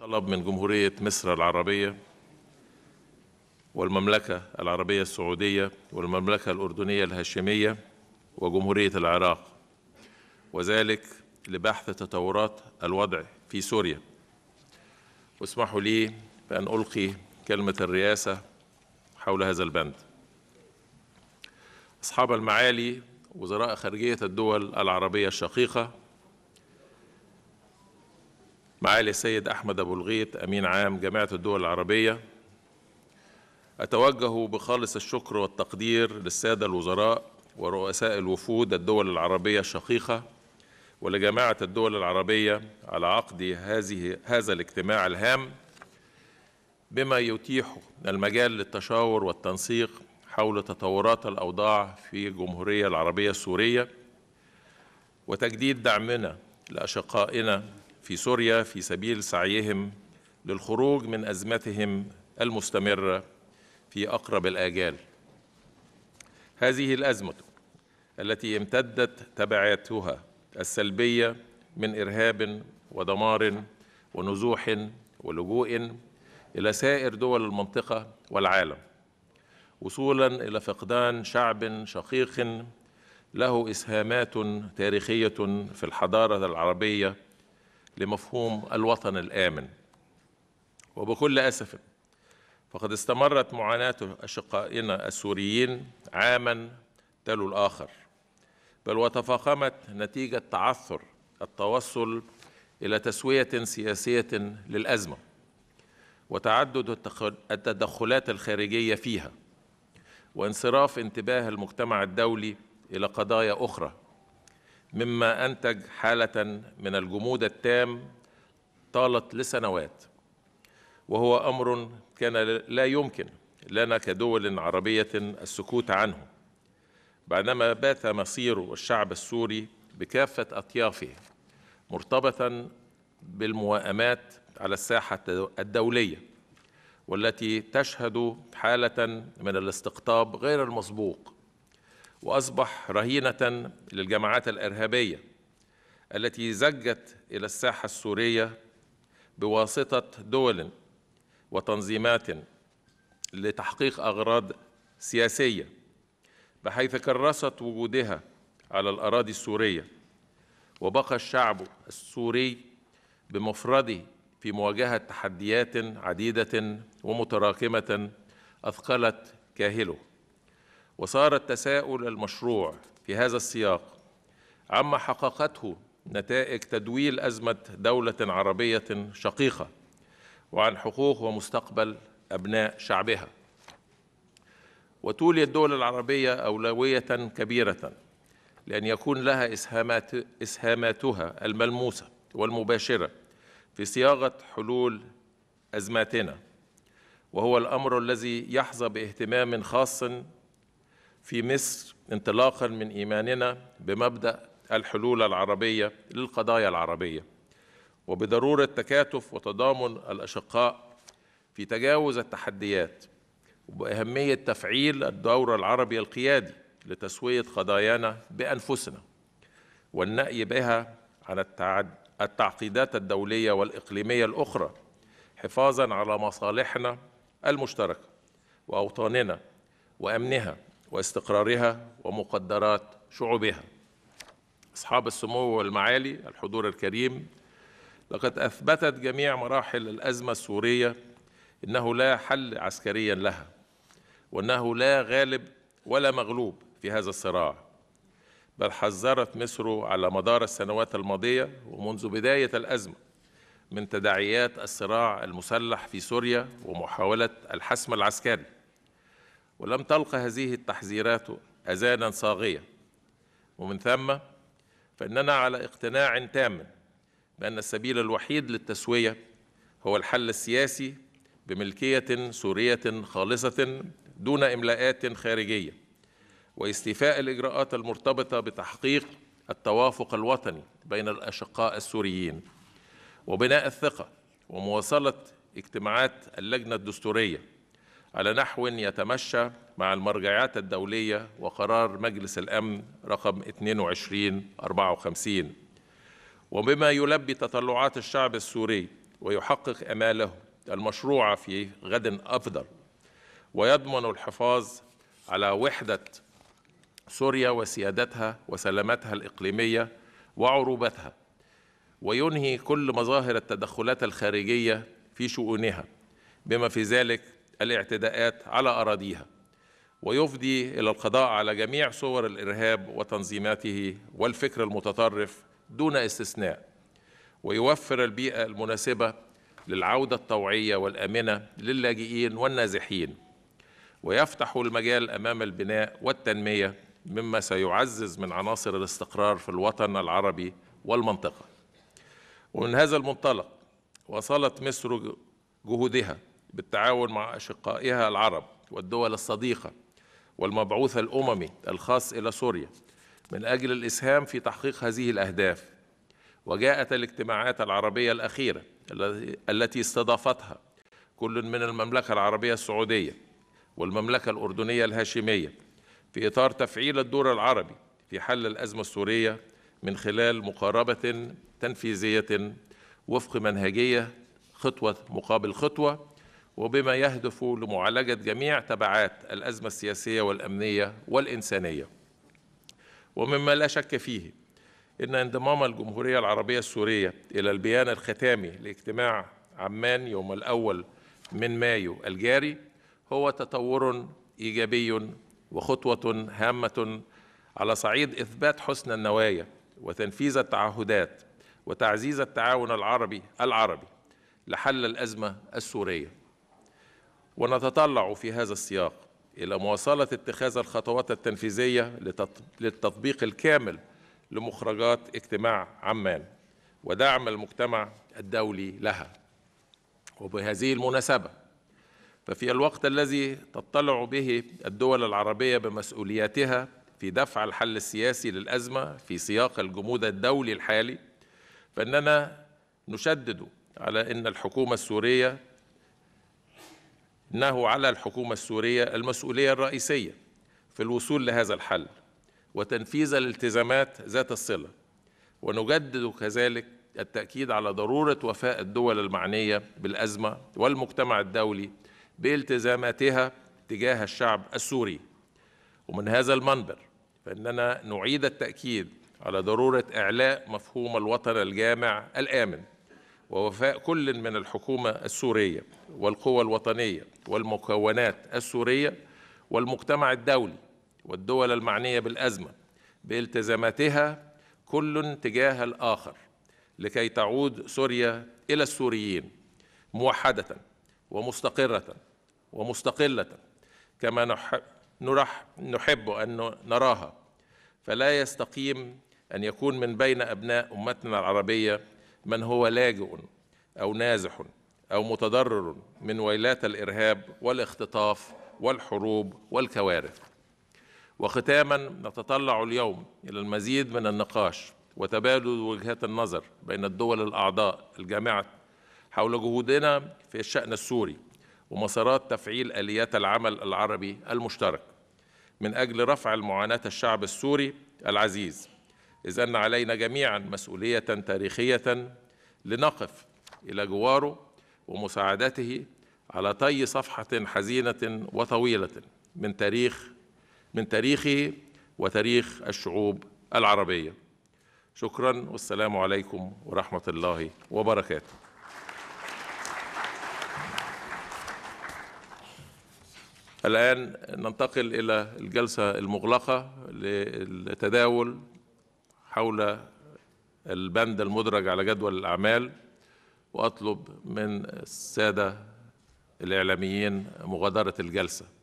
طلب من جمهورية مصر العربية والمملكة العربية السعودية والمملكة الأردنية الهاشمية وجمهورية العراق وذلك لبحث تطورات الوضع في سوريا واسمحوا لي بأن ألقي كلمة الرئاسة حول هذا البند أصحاب المعالي وزراء خارجية الدول العربية الشقيقة معالي السيد أحمد أبو الغيط أمين عام جامعة الدول العربية أتوجه بخالص الشكر والتقدير للسادة الوزراء ورؤساء الوفود الدول العربية الشقيقة ولجماعة الدول العربية على عقد هذه هذا الاجتماع الهام بما يتيح المجال للتشاور والتنسيق حول تطورات الأوضاع في الجمهورية العربية السورية وتجديد دعمنا لأشقائنا في سوريا في سبيل سعيهم للخروج من ازمتهم المستمره في اقرب الاجال هذه الازمه التي امتدت تبعاتها السلبيه من ارهاب ودمار ونزوح ولجوء الى سائر دول المنطقه والعالم وصولا الى فقدان شعب شقيق له اسهامات تاريخيه في الحضاره العربيه لمفهوم الوطن الآمن وبكل أسف فقد استمرت معاناة أشقائنا السوريين عاما تلو الآخر بل وتفاقمت نتيجة تعثر التوصل إلى تسوية سياسية للأزمة وتعدد التدخلات الخارجية فيها وانصراف انتباه المجتمع الدولي إلى قضايا أخرى مما أنتج حالة من الجمود التام طالت لسنوات وهو أمر كان لا يمكن لنا كدول عربية السكوت عنه بعدما بات مصير الشعب السوري بكافة أطيافه مرتبطا بالموائمات على الساحة الدولية والتي تشهد حالة من الاستقطاب غير المسبوق وأصبح رهينة للجماعات الإرهابية التي زجت إلى الساحة السورية بواسطة دول وتنظيمات لتحقيق أغراض سياسية بحيث كرست وجودها على الأراضي السورية وبقى الشعب السوري بمفرده في مواجهة تحديات عديدة ومتراكمة أثقلت كاهله وصار التساؤل المشروع في هذا السياق عما حققته نتائج تدويل أزمة دولة عربية شقيقة وعن حقوق ومستقبل أبناء شعبها وتولي الدول العربية أولوية كبيرة لأن يكون لها إسهامات إسهاماتها الملموسة والمباشرة في صياغة حلول أزماتنا وهو الأمر الذي يحظى باهتمام خاص في مصر انطلاقا من إيماننا بمبدأ الحلول العربية للقضايا العربية وبضرورة تكاتف وتضامن الأشقاء في تجاوز التحديات وبأهمية تفعيل الدور العربي القيادي لتسوية قضايانا بأنفسنا والنأي بها عن التعقيدات الدولية والإقليمية الأخرى حفاظا على مصالحنا المشتركة وأوطاننا وأمنها واستقرارها ومقدرات شعوبها أصحاب السمو والمعالي الحضور الكريم لقد أثبتت جميع مراحل الأزمة السورية أنه لا حل عسكريا لها وأنه لا غالب ولا مغلوب في هذا الصراع بل حذرت مصر على مدار السنوات الماضية ومنذ بداية الأزمة من تداعيات الصراع المسلح في سوريا ومحاولة الحسم العسكري ولم تلق هذه التحذيرات أذانا صاغية ومن ثم فإننا على اقتناع تام بأن السبيل الوحيد للتسوية هو الحل السياسي بملكية سورية خالصة دون إملاءات خارجية واستيفاء الإجراءات المرتبطة بتحقيق التوافق الوطني بين الأشقاء السوريين وبناء الثقة ومواصلة اجتماعات اللجنة الدستورية على نحو يتمشى مع المرجعات الدولية وقرار مجلس الأمن رقم 2254 وبما يلبي تطلعات الشعب السوري ويحقق أماله المشروعة في غد أفضل ويضمن الحفاظ على وحدة سوريا وسيادتها وسلامتها الإقليمية وعروبتها وينهي كل مظاهر التدخلات الخارجية في شؤونها بما في ذلك الاعتداءات على أراضيها ويفضي إلى القضاء على جميع صور الإرهاب وتنظيماته والفكر المتطرف دون استثناء ويوفر البيئة المناسبة للعودة الطوعية والآمنة للاجئين والنازحين ويفتح المجال أمام البناء والتنمية مما سيعزز من عناصر الاستقرار في الوطن العربي والمنطقة ومن هذا المنطلق وصلت مصر جهودها بالتعاون مع أشقائها العرب والدول الصديقة والمبعوث الأممي الخاص إلى سوريا من أجل الإسهام في تحقيق هذه الأهداف وجاءت الاجتماعات العربية الأخيرة التي استضافتها كل من المملكة العربية السعودية والمملكة الأردنية الهاشمية في إطار تفعيل الدور العربي في حل الأزمة السورية من خلال مقاربة تنفيذية وفق منهجية خطوة مقابل خطوة وبما يهدف لمعالجة جميع تبعات الأزمة السياسية والأمنية والإنسانية ومما لا شك فيه إن انضمام الجمهورية العربية السورية إلى البيان الختامي لاجتماع عمان يوم الأول من مايو الجاري هو تطور إيجابي وخطوة هامة على صعيد إثبات حسن النوايا وتنفيذ التعهدات وتعزيز التعاون العربي العربي لحل الأزمة السورية ونتطلع في هذا السياق إلى مواصلة اتخاذ الخطوات التنفيذية للتطبيق الكامل لمخرجات اجتماع عمان ودعم المجتمع الدولي لها وبهذه المناسبة ففي الوقت الذي تطلع به الدول العربية بمسؤولياتها في دفع الحل السياسي للأزمة في سياق الجمود الدولي الحالي فإننا نشدد على أن الحكومة السورية إنه على الحكومة السورية المسؤولية الرئيسية في الوصول لهذا الحل وتنفيذ الالتزامات ذات الصلة ونجدد كذلك التأكيد على ضرورة وفاء الدول المعنية بالأزمة والمجتمع الدولي بالتزاماتها تجاه الشعب السوري ومن هذا المنبر فإننا نعيد التأكيد على ضرورة إعلاء مفهوم الوطن الجامع الآمن ووفاء كل من الحكومة السورية والقوى الوطنية والمكونات السورية والمجتمع الدولي والدول المعنية بالأزمة بالتزاماتها كل تجاه الآخر لكي تعود سوريا إلى السوريين موحدة ومستقرة ومستقلة كما نرح... نحب أن نراها فلا يستقيم أن يكون من بين أبناء أمتنا العربية من هو لاجئ أو نازح أو متضرر من ويلات الإرهاب والاختطاف والحروب والكوارث وختاما نتطلع اليوم إلى المزيد من النقاش وتبادل وجهات النظر بين الدول الأعضاء الجامعة حول جهودنا في الشأن السوري ومسارات تفعيل آليات العمل العربي المشترك من أجل رفع المعاناه الشعب السوري العزيز إذ أن علينا جميعا مسؤولية تاريخية لنقف إلى جواره ومساعدته على طي صفحة حزينة وطويلة من تاريخ من تاريخه وتاريخ الشعوب العربية شكرا والسلام عليكم ورحمة الله وبركاته الآن ننتقل إلى الجلسة المغلقة للتداول حول البند المدرج على جدول الأعمال وأطلب من السادة الإعلاميين مغادرة الجلسة